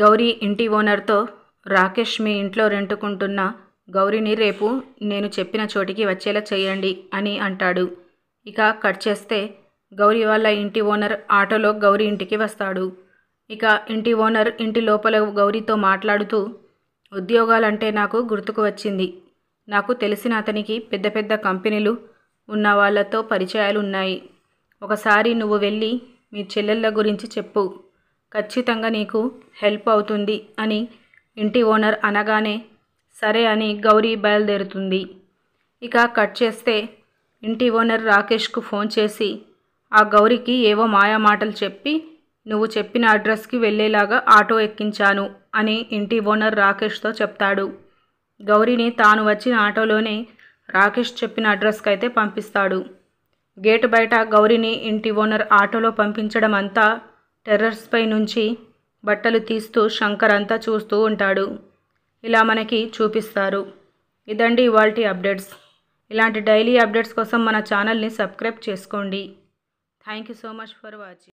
గౌరీ ఇంటి ఓనర్తో రాకేష్ మీ ఇంట్లో రెంటుకుంటున్న గౌరీని రేపు నేను చెప్పిన చోటికి వచ్చేలా చేయండి అని అంటాడు ఇక కట్ చేస్తే గౌరీ వాళ్ళ ఇంటి ఓనర్ ఆటోలో గౌరీ ఇంటికి వస్తాడు ఇక ఇంటి ఓనర్ ఇంటి లోపల గౌరీతో మాట్లాడుతూ ఉద్యోగాలంటే నాకు గుర్తుకు వచ్చింది నాకు తెలిసిన అతనికి పెద్ద పెద్ద కంపెనీలు ఉన్న వాళ్ళతో పరిచయాలు ఉన్నాయి ఒకసారి నువ్వు వెళ్ళి మీ చెల్లెళ్ళ గురించి చెప్పు ఖచ్చితంగా నీకు హెల్ప్ అవుతుంది అని ఇంటి ఓనర్ అనగానే సరే అని గౌరీ బయలుదేరుతుంది ఇక కట్ చేస్తే ఇంటి ఓనర్ రాకేష్కు ఫోన్ చేసి ఆ గౌరికి ఏవో మాయా మాటలు చెప్పి నువ్వు చెప్పిన అడ్రస్కి వెళ్ళేలాగా ఆటో ఎక్కించాను అని ఇంటి ఓనర్ రాకేష్తో చెప్తాడు గౌరీని తాను వచ్చిన ఆటోలోనే రాకేష్ చెప్పిన అడ్రస్కి అయితే పంపిస్తాడు గేటు బయట గౌరీని ఇంటి ఓనర్ ఆటోలో పంపించడం అంతా టెర్రర్స్ పై నుంచి బట్టలు తీస్తూ శంకర్ అంతా చూస్తూ ఉంటాడు ఇలా మనకి చూపిస్తారు ఇదండి ఇవాల్టి అప్డేట్స్ ఇలాంటి డైలీ అప్డేట్స్ కోసం మన ఛానల్ని సబ్స్క్రైబ్ చేసుకోండి thank you so much for watching